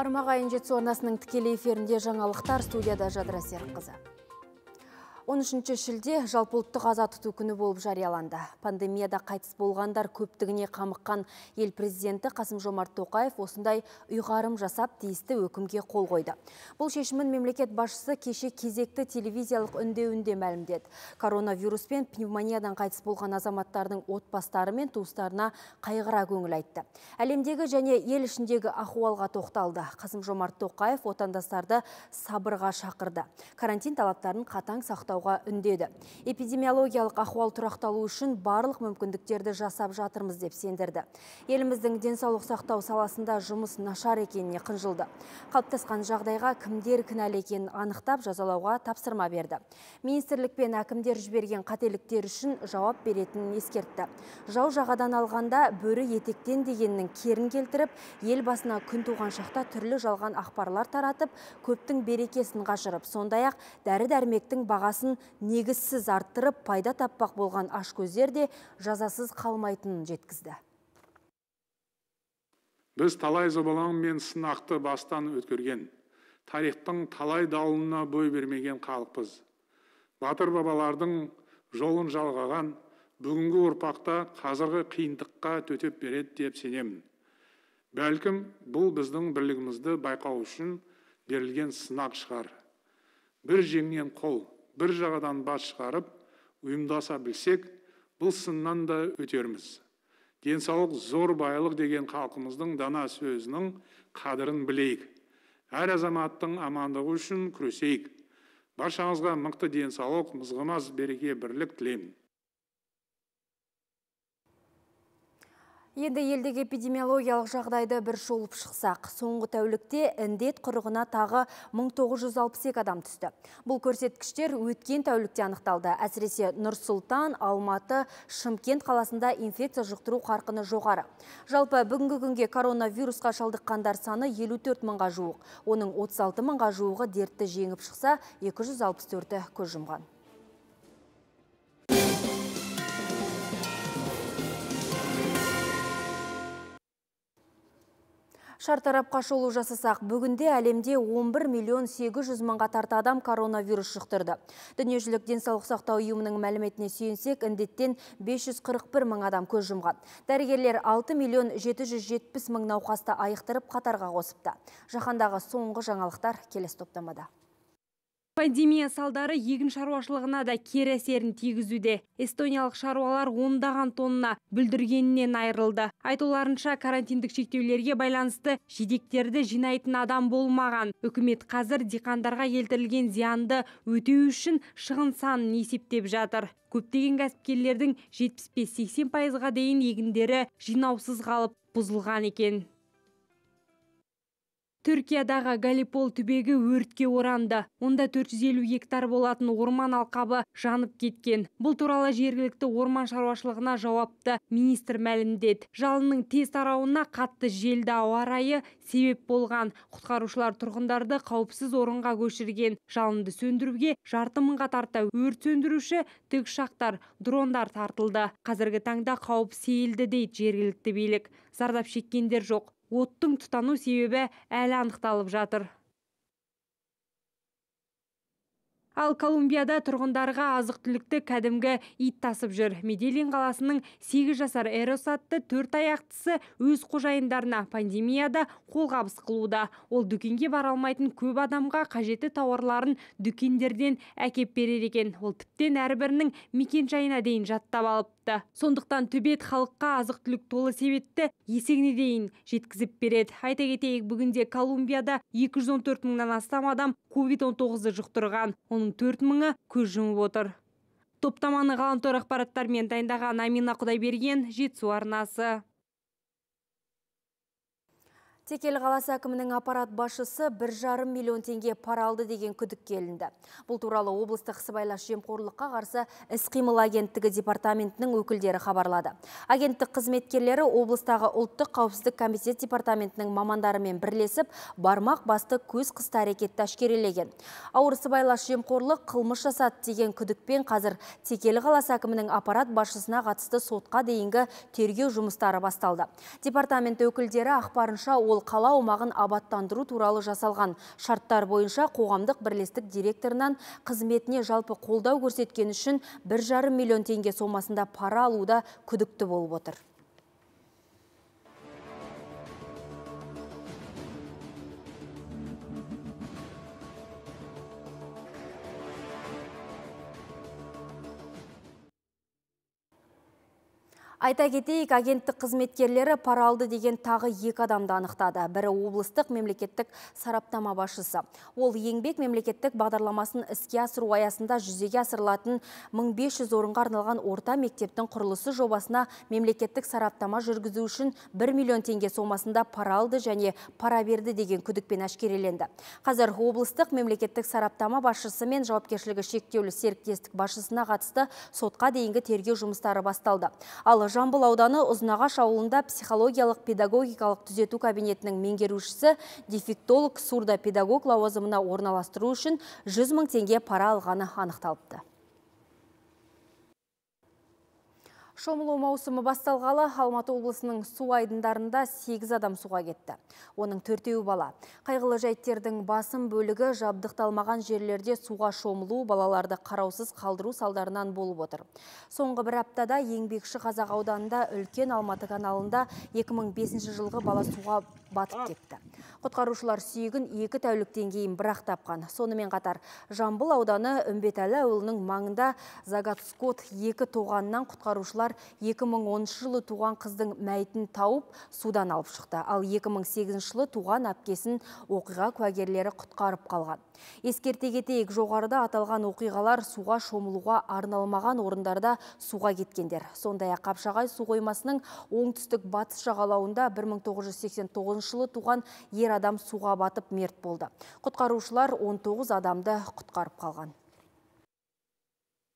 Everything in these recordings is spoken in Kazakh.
армағайын жетісу арнасының тікелей эфирінде жаңалықтар студияда жадыра қызы. 13 шілде жалпылттық аза тұту күні болып жарияланды. Пандемияда қайтыс болғандар көптігіне қамыққан ел президенті Қасым Жомарт Тоқаев осындай ұйғарым жасап тиісті өкімге қол қойды. Бұл шешімін мемлекет басшысы кеше кезекті телевизиялық үндеуінде мәлімдеді. Коронавирус пен пневмониядан қайтыс болған азаматтардың отбастары мен туыстарына қайғыра көңіл айтты. Әлемдегі және ел ішіндегі ахуалға тоқталды. Қасым Жомарт Тоқаев отандастарды сабырға шақырды. Карантин талаптарын қатаң сақтау сақтауға үндеді. Эпидемиологиялық ахуал тұрақталу үшін барлық мүмкіндіктерді жасап жатырмыз деп сендірді. Еліміздің денсаулық сақтау саласында жұмыс нашар екеніне қынжылды. Қалыптасқан жағдайға кімдер кінәлі екенін анықтап жазалауға тапсырма берді. Министрлік пен әкімдер жіберген қателіктер үшін жауап беретінін ескертті. Жау жағадан алғанда бөрі етектен дегеннің керін келтіріп, ел басына күн туған шақта түрлі жалған ақпарлар таратып, көптің берекесін қашырып, сондай ақ дәрі-дәрмектің бағасы бағасын негізсіз арттырып пайда таппақ болған ашкөздер де жазасыз қалмайтынын жеткізді біз талай зобалаң мен сынақты бастан өткерген тарихтың талай дауылына бой бермеген халықпыз батыр бабалардың жолын жалғаған бүгінгі ұрпақта қазіргі қиындыққа төтеп береді деп сенемін бәлкім бұл біздің бірлігімізді байқау үшін берілген сынақ шығар бір жеңнен қол бір жағадан бас шығарып ұйымдаса білсек бұл сыннан да өтерміз денсаулық зор байлық деген халқымыздың дана сөзінің қадірін білейік әр азаматтың амандығы үшін күресейік баршаңызға мықты денсаулық мызғымас береке бірлік тілеймін Енді елдегі эпидемиологиялық жағдайды бір шолып шықсақ, соңғы тәулікте індет құрығына тағы 1962 адам түсті. Бұл көрсеткіштер өткен тәулікте анықталды. Әсіресе нұр Алматы, Шымкент қаласында инфекция жұқтыру қарқыны жоғары. Жалпы бүгінгі күнге коронавирусқа шалдыққандар саны 54 мыңға жуық. Оның 36 мыңға жуығы дертті жеңіп шықса, 264 ті көз жұмған. шартарапқа шолу жасасақ бүгінде әлемде 11 миллион 800 мыңға тарта адам коронавирус жұқтырды дүниежүзілік денсаулық сақтау ұйымының мәліметіне сүйенсек індеттен 541 мың адам көз жұмған дәрігерлер 6 миллион 770 мұн науқасты айықтырып қатарға қосыпты жаһандағы соңғы жаңалықтар келесі топтамада пандемия салдары егін шаруашылығына да кері әсерін тигізуде эстониялық шаруалар ондаған тонна бүлдіргенінен айырылды айтуларынша карантиндік шектеулерге байланысты жидектерді жинайтын адам болмаған үкімет қазір диқандарға келтірілген зиянды өтеу үшін шығын санын есептеп жатыр көптеген кәсіпкерлердің 75-80 пайызға дейін егіндері жинаусыз қалып бұзылған екен Түркиядағы Галипол түбегі өртке оранды. Онда 450 гектар болатын орман алқабы жанып кеткен. Бұл туралы жергілікті орман шаруашылығына жауапты министр мәлімдеді. Жалынның тез тарауына қатты желді ауа райы себеп болған. Құтқарушылар тұрғындарды қауіпсіз орынға көшірген. Жалынды сөндіруге жарты мыңға тарта өрт сөндіруші тікұшақтар, дрондар тартылды. Қазіргі таңда қауіп сейілді дейді жергілікті билік. Зардап шеккендер жоқ оттың тұтану себебі әлі анықталып жатыр Ал Колумбияда тұрғындарға азық түлікті кәдімгі ит тасып жүр. Меделин қаласының сегіз жасар эрос атты төрт аяқтысы өз қожайындарына пандемияда қолғабыс қылуда. Ол дүкенге бара алмайтын көп адамға қажетті тауарларын дүкендерден әкеп берер екен. Ол тіптен әрбірінің мекенжайына дейін жаттап алып жатты сондықтан түбет халыққа азық түлік толы себетті есегіне дейін жеткізіп береді айта кетейік бүгінде колумбияда 214 мыңнан астам адам ковид 19-ды жұқтырған оның 4 мыңы көз жұмып отыр топтаманы ғаламтор ақпараттармен дайындаған амина құдайберген жетісу арнасы Текел қаласы әкімінің аппарат басшысы бір жарым миллион теңге пара алды деген күдік келінді. Бұл туралы облыстық сыбайлас жемқорлыққа қарсы іс-қимыл агенттігі департаментінің өкілдері хабарлады. Агенттік қызметкерлері облыстағы ұлттық қауіпсіздік комитет департаментінің мамандарымен бірлесіп, бармақ басты көз қысты әрекетті әшкерелеген. Ауыр сыбайлас жемқорлық қылмыс жасады деген күдікпен қазір Текел қаласы әкімінің аппарат басшысына қатысты сотқа дейінгі тергеу жұмыстары басталды. Департамент өкілдері ақпарынша ол қала аумағын абаттандыру туралы жасалған шарттар бойынша қоғамдық бірлестік директорынан қызметіне жалпы қолдау көрсеткен үшін бір жарым миллион теңге сомасында пара алуда күдікті болып отыр Айта кетейік, агенттік қызметкерлері пара алды деген тағы екі адамды анықтады. Бірі облыстық мемлекеттік сараптама басшысы. Ол еңбек мемлекеттік бағдарламасын іске асыру аясында жүзеге асырылатын 1500 орынға арналған орта мектептің құрылысы жобасына мемлекеттік сараптама жүргізу үшін 1 миллион теңге сомасында пара алды және пара берді деген күдікпен әшкереленді. Қазір облыстық мемлекеттік сараптама басшысы мен жауапкершілігі шектеулі серіктестік басшысына қатысты сотқа дейінгі тергеу жұмыстары басталды. Ал Жамбыл ауданы Ұзынағаш ауылында психологиялық педагогикалық түзету кабинетінің меңгерушісі дефектолог сурда педагог лауазымына орналастыру үшін 100 мың теңге пара алғаны анықталыпты Шомылу маусымы басталғалы Алматы облысының су айдындарында 8 адам суға кетті. Оның төртеуі бала. Қайғылы жәйттердің басым бөлігі жабдықталмаған жерлерде суға шомылу балаларды қараусыз қалдыру салдарынан болып отыр. Соңғы бір аптада еңбекші қазақ ауданында үлкен Алматы каналында 2005 жылғы бала суға батып кетті. Құтқарушылар сүйегін екі тәуліктен кейін бірақ тапқан. Сонымен қатар Жамбыл ауданы Үмбетәлі ауылының маңында Загатскот екі тоғаннан құтқарушылар 2010 жылы туған қыздың мәйтін тауып судан алып шықты. Ал 2008 жылы туған апкесін оқиға куәгерлері құтқарып қалған. Ескерте кетейік жоғарыда аталған оқиғалар суға шомылуға арналмаған орындарда суға кеткендер. Сондай ақ Қапшағай су қоймасының оңтүстік батыс жағалауында 1989 жылы туған ер адам суға батып мерт болды. Құтқарушылар 19 адамды құтқарып қалған.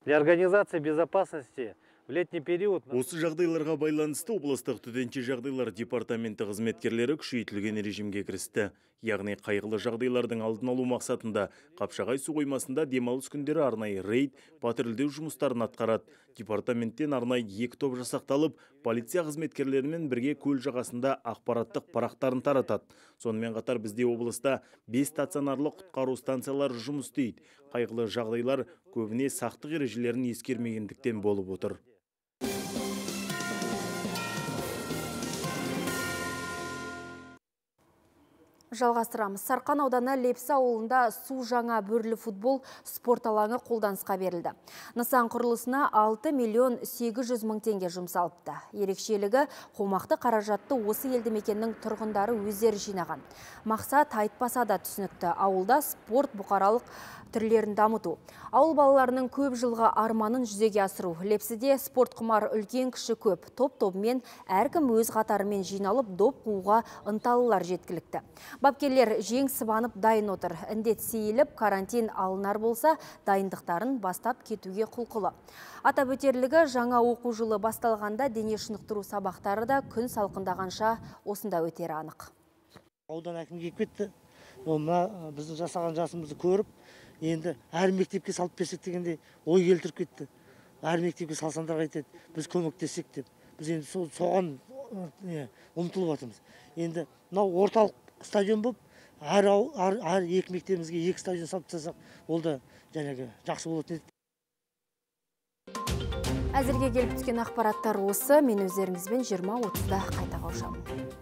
Для организации безопасности Осы жағдайларға байланысты облыстық төтенше жағдайлар департаменті қызметкерлері күшейтілген режимге кірісті. Яғни қайғылы жағдайлардың алдын алу мақсатында Қапшағай су қоймасында демалыс күндері арнайы рейд, патрульдеу жұмыстарын атқарады. Департаменттен арнай екі топ жасақталып, полиция қызметкерлерімен бірге көл жағасында ақпараттық парақтарын таратады. Сонымен қатар бізде облыста бес стационарлық құтқару станциялары жұмыс істейді. Қайғылы жағдайлар көбіне сақтық ережелерін ескермегендіктен болып отыр. жалғастырамыз. Сарқан ауданы Лепсі ауылында су жаңа бөрлі футбол спорт алаңы қолданысқа берілді. Нысан құрылысына 6 миллион 800 мың теңге жұмсалыпты. Ерекшелігі қомақты қаражатты осы елді мекеннің тұрғындары өздері жинаған. Мақсат айтпаса да түсінікті. Ауылда спорт бұқаралық түрлерін дамыту. Ауыл балаларының көп жылғы арманын жүзеге асыру. Лепсіде спорт құмар үлкен кіші көп. топ мен әркім өз қатарымен жиналып доп қуға ынталылар жеткілікті. Бапкерлер жең сыбанып дайын отыр. Індет сейіліп, карантин алынар болса, дайындықтарын бастап кетуге құлқылы. Ата өтерлігі жаңа оқу жылы басталғанда дене шынықтыру сабақтары да күн салқындағанша осында өтері анық аудан әкімі келіп кетті біздің жасаған жасымызды көріп енді әр мектепке салып берсек дегенде ой келтіріп кетті әр мектепке салсаңдар қайтеді біз көмектессек деп біз енді со, соған э, не ұмтылып жатырмыз енді мынау орталық стадион болып әр, әр, әр екі мектебімізге екі стадион салып тастасақ ол да жаңағы жақсы болатын еді әзірге келіп түскен ақпараттар осы мен өздеріңізбен жиырма отызда қайта қауышамын